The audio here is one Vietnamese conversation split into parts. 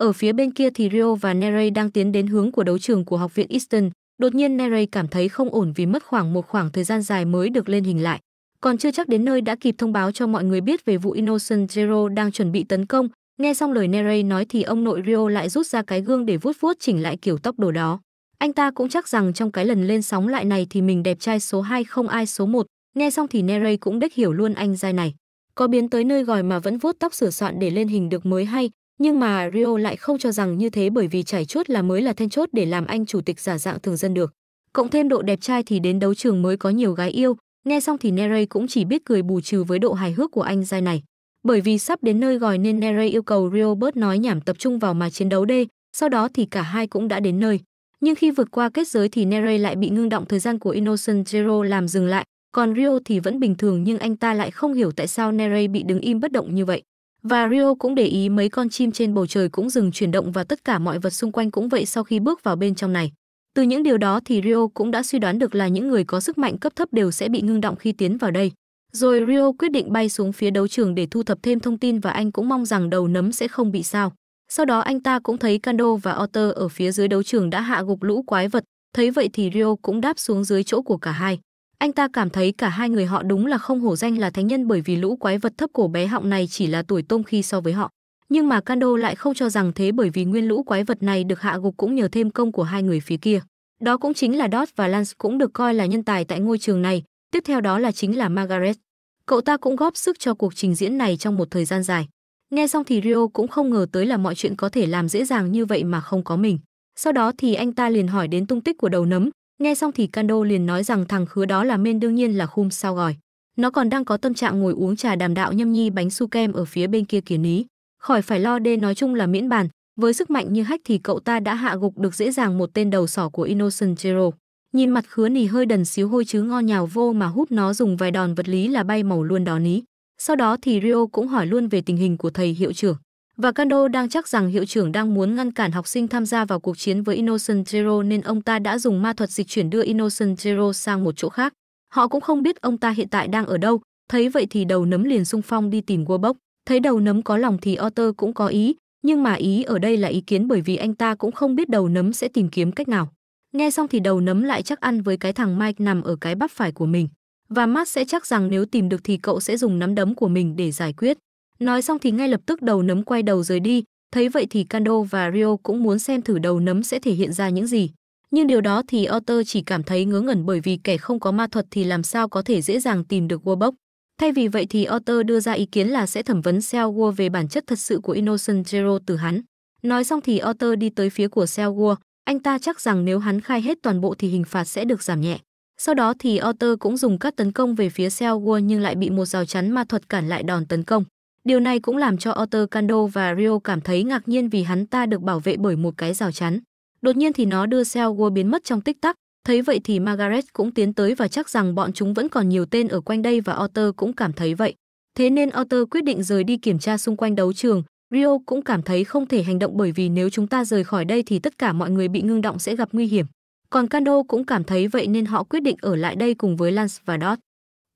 Ở phía bên kia thì Rio và Nerey đang tiến đến hướng của đấu trường của học viện Easton. Đột nhiên Nerey cảm thấy không ổn vì mất khoảng một khoảng thời gian dài mới được lên hình lại. Còn chưa chắc đến nơi đã kịp thông báo cho mọi người biết về vụ Innocent Zero đang chuẩn bị tấn công. Nghe xong lời Nerey nói thì ông nội Rio lại rút ra cái gương để vuốt vuốt chỉnh lại kiểu tóc đồ đó. Anh ta cũng chắc rằng trong cái lần lên sóng lại này thì mình đẹp trai số 2 không ai số 1. Nghe xong thì Nerey cũng đếch hiểu luôn anh giai này. Có biến tới nơi gọi mà vẫn vuốt tóc sửa soạn để lên hình được mới hay, nhưng mà Rio lại không cho rằng như thế bởi vì trải chốt là mới là then chốt để làm anh chủ tịch giả dạng thường dân được. Cộng thêm độ đẹp trai thì đến đấu trường mới có nhiều gái yêu, nghe xong thì Neray cũng chỉ biết cười bù trừ với độ hài hước của anh giai này. Bởi vì sắp đến nơi gọi nên Neray yêu cầu Rio bớt nói nhảm tập trung vào mà chiến đấu đê, sau đó thì cả hai cũng đã đến nơi. Nhưng khi vượt qua kết giới thì Neray lại bị ngưng động thời gian của Innocent Zero làm dừng lại, còn Rio thì vẫn bình thường nhưng anh ta lại không hiểu tại sao Neray bị đứng im bất động như vậy. Và Rio cũng để ý mấy con chim trên bầu trời cũng dừng chuyển động và tất cả mọi vật xung quanh cũng vậy sau khi bước vào bên trong này. Từ những điều đó thì Rio cũng đã suy đoán được là những người có sức mạnh cấp thấp đều sẽ bị ngưng động khi tiến vào đây. Rồi Rio quyết định bay xuống phía đấu trường để thu thập thêm thông tin và anh cũng mong rằng đầu nấm sẽ không bị sao. Sau đó anh ta cũng thấy Kando và Otter ở phía dưới đấu trường đã hạ gục lũ quái vật, thấy vậy thì Rio cũng đáp xuống dưới chỗ của cả hai. Anh ta cảm thấy cả hai người họ đúng là không hổ danh là thánh nhân bởi vì lũ quái vật thấp cổ bé họng này chỉ là tuổi tôm khi so với họ. Nhưng mà Kando lại không cho rằng thế bởi vì nguyên lũ quái vật này được hạ gục cũng nhờ thêm công của hai người phía kia. Đó cũng chính là Dot và Lance cũng được coi là nhân tài tại ngôi trường này, tiếp theo đó là chính là Margaret. Cậu ta cũng góp sức cho cuộc trình diễn này trong một thời gian dài. Nghe xong thì Rio cũng không ngờ tới là mọi chuyện có thể làm dễ dàng như vậy mà không có mình. Sau đó thì anh ta liền hỏi đến tung tích của đầu nấm, Nghe xong thì Cando liền nói rằng thằng khứa đó là men đương nhiên là khum sao gọi Nó còn đang có tâm trạng ngồi uống trà đàm đạo nhâm nhi bánh su kem ở phía bên kia kiến lý. Khỏi phải lo đê nói chung là miễn bàn, với sức mạnh như hách thì cậu ta đã hạ gục được dễ dàng một tên đầu sỏ của Innocent Zero. Nhìn mặt khứa nì hơi đần xíu hôi chứ ngon nhào vô mà hút nó dùng vài đòn vật lý là bay màu luôn đó ní. Sau đó thì Rio cũng hỏi luôn về tình hình của thầy hiệu trưởng. Và Kando đang chắc rằng hiệu trưởng đang muốn ngăn cản học sinh tham gia vào cuộc chiến với Innocent Zero nên ông ta đã dùng ma thuật dịch chuyển đưa Innocent Zero sang một chỗ khác. Họ cũng không biết ông ta hiện tại đang ở đâu, thấy vậy thì đầu nấm liền xung phong đi tìm Warbok. Thấy đầu nấm có lòng thì Otter cũng có ý, nhưng mà ý ở đây là ý kiến bởi vì anh ta cũng không biết đầu nấm sẽ tìm kiếm cách nào. Nghe xong thì đầu nấm lại chắc ăn với cái thằng Mike nằm ở cái bắp phải của mình. Và Matt sẽ chắc rằng nếu tìm được thì cậu sẽ dùng nắm đấm của mình để giải quyết. Nói xong thì ngay lập tức đầu nấm quay đầu rời đi, thấy vậy thì Kando và Rio cũng muốn xem thử đầu nấm sẽ thể hiện ra những gì. Nhưng điều đó thì Otter chỉ cảm thấy ngớ ngẩn bởi vì kẻ không có ma thuật thì làm sao có thể dễ dàng tìm được Warbuck. Thay vì vậy thì Otter đưa ra ý kiến là sẽ thẩm vấn Seo War về bản chất thật sự của Innocent Zero từ hắn. Nói xong thì Otter đi tới phía của Seo War, anh ta chắc rằng nếu hắn khai hết toàn bộ thì hình phạt sẽ được giảm nhẹ. Sau đó thì Otter cũng dùng các tấn công về phía Seo War nhưng lại bị một rào chắn ma thuật cản lại đòn tấn công. Điều này cũng làm cho Otter Kando và Rio cảm thấy ngạc nhiên vì hắn ta được bảo vệ bởi một cái rào chắn. Đột nhiên thì nó đưa Selwo biến mất trong tích tắc, thấy vậy thì Margaret cũng tiến tới và chắc rằng bọn chúng vẫn còn nhiều tên ở quanh đây và Otter cũng cảm thấy vậy. Thế nên Otter quyết định rời đi kiểm tra xung quanh đấu trường, Rio cũng cảm thấy không thể hành động bởi vì nếu chúng ta rời khỏi đây thì tất cả mọi người bị ngưng động sẽ gặp nguy hiểm. Còn Kando cũng cảm thấy vậy nên họ quyết định ở lại đây cùng với Lance và Dot.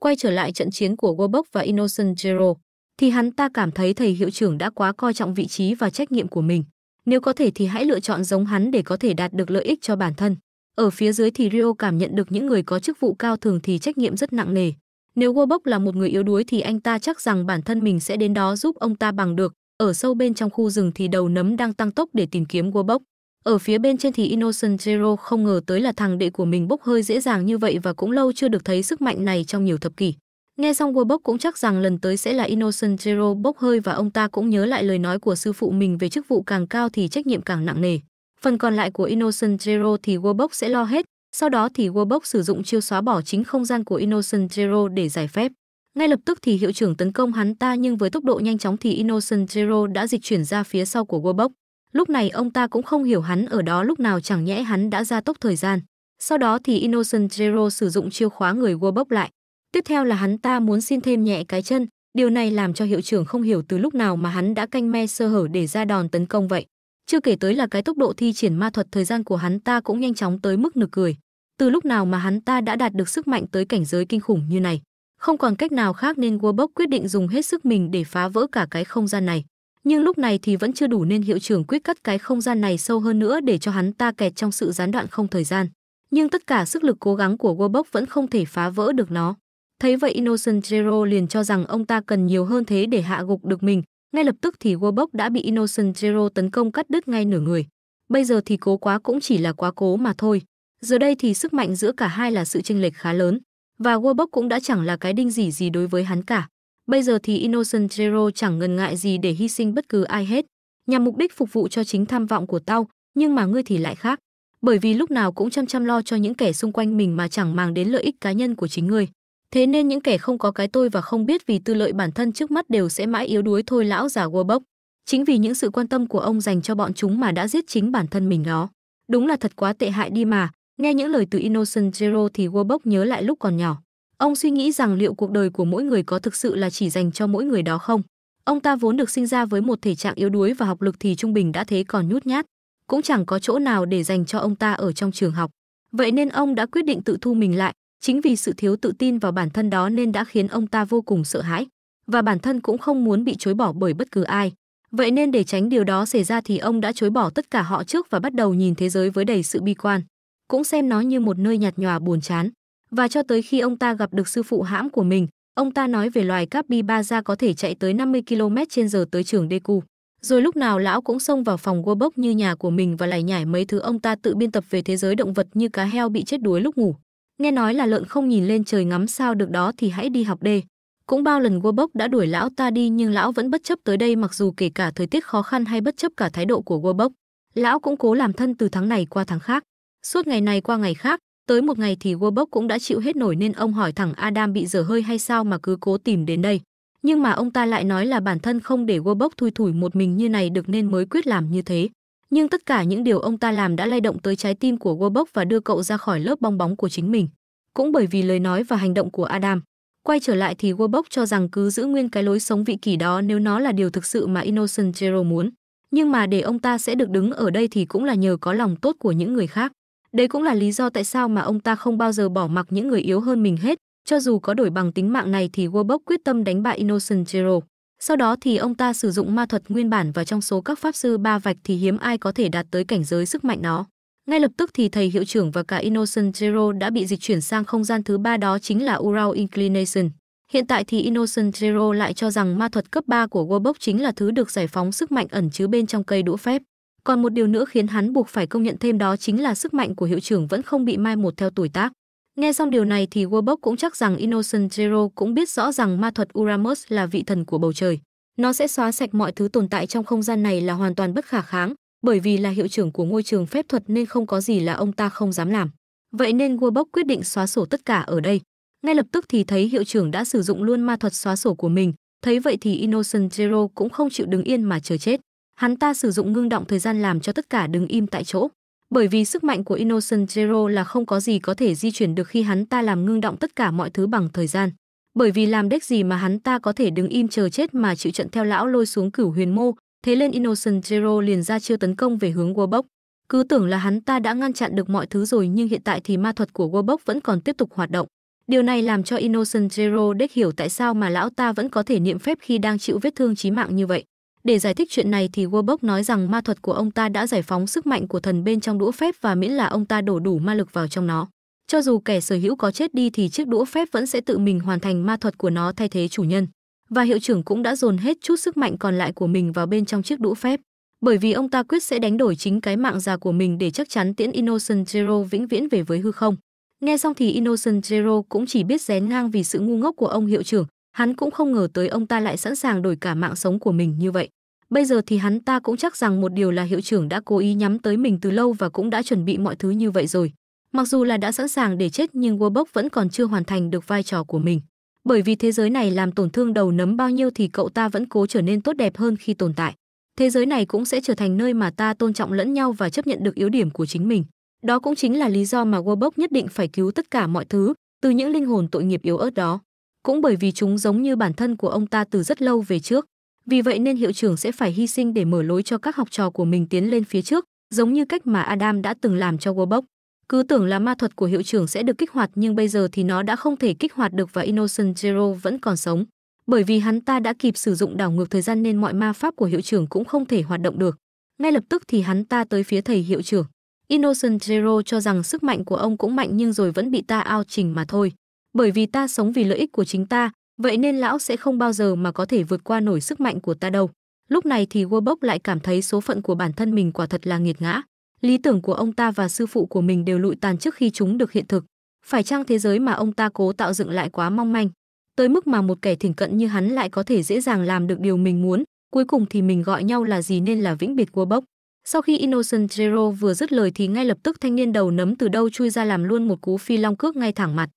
Quay trở lại trận chiến của Wobok và Innocent Zero thì hắn ta cảm thấy thầy hiệu trưởng đã quá coi trọng vị trí và trách nhiệm của mình. Nếu có thể thì hãy lựa chọn giống hắn để có thể đạt được lợi ích cho bản thân. Ở phía dưới thì Rio cảm nhận được những người có chức vụ cao thường thì trách nhiệm rất nặng nề. Nếu Wobok là một người yếu đuối thì anh ta chắc rằng bản thân mình sẽ đến đó giúp ông ta bằng được. Ở sâu bên trong khu rừng thì đầu nấm đang tăng tốc để tìm kiếm Wobok. Ở phía bên trên thì Innocent Zero không ngờ tới là thằng đệ của mình bốc hơi dễ dàng như vậy và cũng lâu chưa được thấy sức mạnh này trong nhiều thập kỷ. Nghe xong Worbok cũng chắc rằng lần tới sẽ là Innocent Zero bốc hơi và ông ta cũng nhớ lại lời nói của sư phụ mình về chức vụ càng cao thì trách nhiệm càng nặng nề. Phần còn lại của Innocent Zero thì Worbok sẽ lo hết, sau đó thì Worbok sử dụng chiêu xóa bỏ chính không gian của Innocent Zero để giải phép. Ngay lập tức thì hiệu trưởng tấn công hắn ta nhưng với tốc độ nhanh chóng thì Innocent Zero đã dịch chuyển ra phía sau của Worbok. Lúc này ông ta cũng không hiểu hắn ở đó lúc nào chẳng nhẽ hắn đã ra tốc thời gian. Sau đó thì Innocent Zero sử dụng chiêu khóa người Worbok lại. Tiếp theo là hắn ta muốn xin thêm nhẹ cái chân, điều này làm cho hiệu trưởng không hiểu từ lúc nào mà hắn đã canh me sơ hở để ra đòn tấn công vậy. Chưa kể tới là cái tốc độ thi triển ma thuật thời gian của hắn ta cũng nhanh chóng tới mức nực cười. Từ lúc nào mà hắn ta đã đạt được sức mạnh tới cảnh giới kinh khủng như này. Không còn cách nào khác nên Warbuck quyết định dùng hết sức mình để phá vỡ cả cái không gian này. Nhưng lúc này thì vẫn chưa đủ nên hiệu trưởng quyết cắt cái không gian này sâu hơn nữa để cho hắn ta kẹt trong sự gián đoạn không thời gian. Nhưng tất cả sức lực cố gắng của Warbuck vẫn không thể phá vỡ được nó. Thấy vậy Innocent Zero liền cho rằng ông ta cần nhiều hơn thế để hạ gục được mình. Ngay lập tức thì Warbuck đã bị Innocent Zero tấn công cắt đứt ngay nửa người. Bây giờ thì cố quá cũng chỉ là quá cố mà thôi. Giờ đây thì sức mạnh giữa cả hai là sự chênh lệch khá lớn. Và Warbuck cũng đã chẳng là cái đinh gì gì đối với hắn cả. Bây giờ thì Innocent Zero chẳng ngần ngại gì để hy sinh bất cứ ai hết. Nhằm mục đích phục vụ cho chính tham vọng của tao, nhưng mà ngươi thì lại khác bởi vì lúc nào cũng chăm chăm lo cho những kẻ xung quanh mình mà chẳng mang đến lợi ích cá nhân của chính ngươi. Thế nên những kẻ không có cái tôi và không biết vì tư lợi bản thân trước mắt đều sẽ mãi yếu đuối thôi lão già Warbuck. Chính vì những sự quan tâm của ông dành cho bọn chúng mà đã giết chính bản thân mình đó. Đúng là thật quá tệ hại đi mà, nghe những lời từ Innocent Zero thì Warbuck nhớ lại lúc còn nhỏ. Ông suy nghĩ rằng liệu cuộc đời của mỗi người có thực sự là chỉ dành cho mỗi người đó không? Ông ta vốn được sinh ra với một thể trạng yếu đuối và học lực thì trung bình đã thế còn nhút nhát, cũng chẳng có chỗ nào để dành cho ông ta ở trong trường học. Vậy nên ông đã quyết định tự thu mình lại, Chính vì sự thiếu tự tin vào bản thân đó nên đã khiến ông ta vô cùng sợ hãi và bản thân cũng không muốn bị chối bỏ bởi bất cứ ai. Vậy nên để tránh điều đó xảy ra thì ông đã chối bỏ tất cả họ trước và bắt đầu nhìn thế giới với đầy sự bi quan, cũng xem nó như một nơi nhạt nhòa buồn chán. Và cho tới khi ông ta gặp được sư phụ hãm của mình, ông ta nói về loài capybara có thể chạy tới 50 km trên giờ tới trường Deku. Rồi lúc nào lão cũng xông vào phòng Wobok như nhà của mình và lải nhải mấy thứ ông ta tự biên tập về thế giới động vật như cá heo bị chết đuối lúc ngủ nghe nói là lợn không nhìn lên trời ngắm sao được đó thì hãy đi học đê. Cũng bao lần bốc đã đuổi lão ta đi nhưng lão vẫn bất chấp tới đây mặc dù kể cả thời tiết khó khăn hay bất chấp cả thái độ của bốc Lão cũng cố làm thân từ tháng này qua tháng khác. Suốt ngày này qua ngày khác, tới một ngày thì bốc cũng đã chịu hết nổi nên ông hỏi thẳng Adam bị dở hơi hay sao mà cứ cố tìm đến đây. Nhưng mà ông ta lại nói là bản thân không để bốc thui thủi một mình như này được nên mới quyết làm như thế nhưng tất cả những điều ông ta làm đã lay động tới trái tim của Wobok và đưa cậu ra khỏi lớp bong bóng của chính mình. Cũng bởi vì lời nói và hành động của Adam, quay trở lại thì Wobok cho rằng cứ giữ nguyên cái lối sống vị kỷ đó nếu nó là điều thực sự mà Innocent Zero muốn. Nhưng mà để ông ta sẽ được đứng ở đây thì cũng là nhờ có lòng tốt của những người khác. Đây cũng là lý do tại sao mà ông ta không bao giờ bỏ mặc những người yếu hơn mình hết, cho dù có đổi bằng tính mạng này thì Wobok quyết tâm đánh bại Innocent Zero. Sau đó thì ông ta sử dụng ma thuật nguyên bản và trong số các pháp sư ba vạch thì hiếm ai có thể đạt tới cảnh giới sức mạnh nó. Ngay lập tức thì thầy hiệu trưởng và cả Innocent Zero đã bị dịch chuyển sang không gian thứ ba đó chính là Ural Inclination. Hiện tại thì Innocent Zero lại cho rằng ma thuật cấp 3 của Wobok chính là thứ được giải phóng sức mạnh ẩn chứa bên trong cây đũa phép. Còn một điều nữa khiến hắn buộc phải công nhận thêm đó chính là sức mạnh của hiệu trưởng vẫn không bị mai một theo tuổi tác. Nghe xong điều này thì Warburg cũng chắc rằng Innocent Zero cũng biết rõ rằng ma thuật Uramus là vị thần của bầu trời. Nó sẽ xóa sạch mọi thứ tồn tại trong không gian này là hoàn toàn bất khả kháng, bởi vì là hiệu trưởng của ngôi trường phép thuật nên không có gì là ông ta không dám làm. Vậy nên Warburg quyết định xóa sổ tất cả ở đây. Ngay lập tức thì thấy hiệu trưởng đã sử dụng luôn ma thuật xóa sổ của mình, thấy vậy thì Innocent Zero cũng không chịu đứng yên mà chờ chết. Hắn ta sử dụng ngưng động thời gian làm cho tất cả đứng im tại chỗ bởi vì sức mạnh của Innocent Zero là không có gì có thể di chuyển được khi hắn ta làm ngưng động tất cả mọi thứ bằng thời gian. Bởi vì làm đếch gì mà hắn ta có thể đứng im chờ chết mà chịu trận theo lão lôi xuống cửu huyền mô, thế nên Innocent Zero liền ra chiêu tấn công về hướng Warbock. Cứ tưởng là hắn ta đã ngăn chặn được mọi thứ rồi nhưng hiện tại thì ma thuật của Warbock vẫn còn tiếp tục hoạt động. Điều này làm cho Innocent Zero đếch hiểu tại sao mà lão ta vẫn có thể niệm phép khi đang chịu vết thương chí mạng như vậy. Để giải thích chuyện này thì Warburg nói rằng ma thuật của ông ta đã giải phóng sức mạnh của thần bên trong đũa phép và miễn là ông ta đổ đủ ma lực vào trong nó. Cho dù kẻ sở hữu có chết đi thì chiếc đũa phép vẫn sẽ tự mình hoàn thành ma thuật của nó thay thế chủ nhân. Và hiệu trưởng cũng đã dồn hết chút sức mạnh còn lại của mình vào bên trong chiếc đũa phép. Bởi vì ông ta quyết sẽ đánh đổi chính cái mạng già của mình để chắc chắn tiễn Innocent Zero vĩnh viễn về với hư không. Nghe xong thì Innocent Zero cũng chỉ biết rén ngang vì sự ngu ngốc của ông hiệu trưởng, Hắn cũng không ngờ tới ông ta lại sẵn sàng đổi cả mạng sống của mình như vậy. Bây giờ thì hắn ta cũng chắc rằng một điều là hiệu trưởng đã cố ý nhắm tới mình từ lâu và cũng đã chuẩn bị mọi thứ như vậy rồi. Mặc dù là đã sẵn sàng để chết nhưng Warbuck vẫn còn chưa hoàn thành được vai trò của mình. Bởi vì thế giới này làm tổn thương đầu nấm bao nhiêu thì cậu ta vẫn cố trở nên tốt đẹp hơn khi tồn tại. Thế giới này cũng sẽ trở thành nơi mà ta tôn trọng lẫn nhau và chấp nhận được yếu điểm của chính mình. Đó cũng chính là lý do mà Warbuck nhất định phải cứu tất cả mọi thứ, từ những linh hồn tội nghiệp yếu ớt đó cũng bởi vì chúng giống như bản thân của ông ta từ rất lâu về trước. Vì vậy nên hiệu trưởng sẽ phải hy sinh để mở lối cho các học trò của mình tiến lên phía trước, giống như cách mà Adam đã từng làm cho Wobok. Cứ tưởng là ma thuật của hiệu trưởng sẽ được kích hoạt nhưng bây giờ thì nó đã không thể kích hoạt được và Innocent Zero vẫn còn sống. Bởi vì hắn ta đã kịp sử dụng đảo ngược thời gian nên mọi ma pháp của hiệu trưởng cũng không thể hoạt động được. Ngay lập tức thì hắn ta tới phía thầy hiệu trưởng. Innocent Zero cho rằng sức mạnh của ông cũng mạnh nhưng rồi vẫn bị ta ao trình mà thôi bởi vì ta sống vì lợi ích của chính ta, vậy nên lão sẽ không bao giờ mà có thể vượt qua nổi sức mạnh của ta đâu. Lúc này thì Wobok lại cảm thấy số phận của bản thân mình quả thật là nghiệt ngã. Lý tưởng của ông ta và sư phụ của mình đều lụi tàn trước khi chúng được hiện thực. Phải chăng thế giới mà ông ta cố tạo dựng lại quá mong manh, tới mức mà một kẻ thỉnh cận như hắn lại có thể dễ dàng làm được điều mình muốn, cuối cùng thì mình gọi nhau là gì nên là vĩnh biệt Wobok. Sau khi Innocent Zero vừa dứt lời thì ngay lập tức thanh niên đầu nấm từ đâu chui ra làm luôn một cú phi long cước ngay thẳng mặt.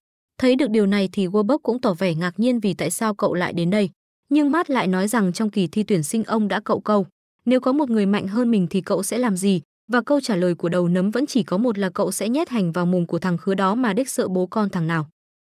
Thấy được điều này thì Warbop cũng tỏ vẻ ngạc nhiên vì tại sao cậu lại đến đây. Nhưng Matt lại nói rằng trong kỳ thi tuyển sinh ông đã cậu câu. Nếu có một người mạnh hơn mình thì cậu sẽ làm gì? Và câu trả lời của đầu nấm vẫn chỉ có một là cậu sẽ nhét hành vào mồm của thằng khứa đó mà đích sợ bố con thằng nào.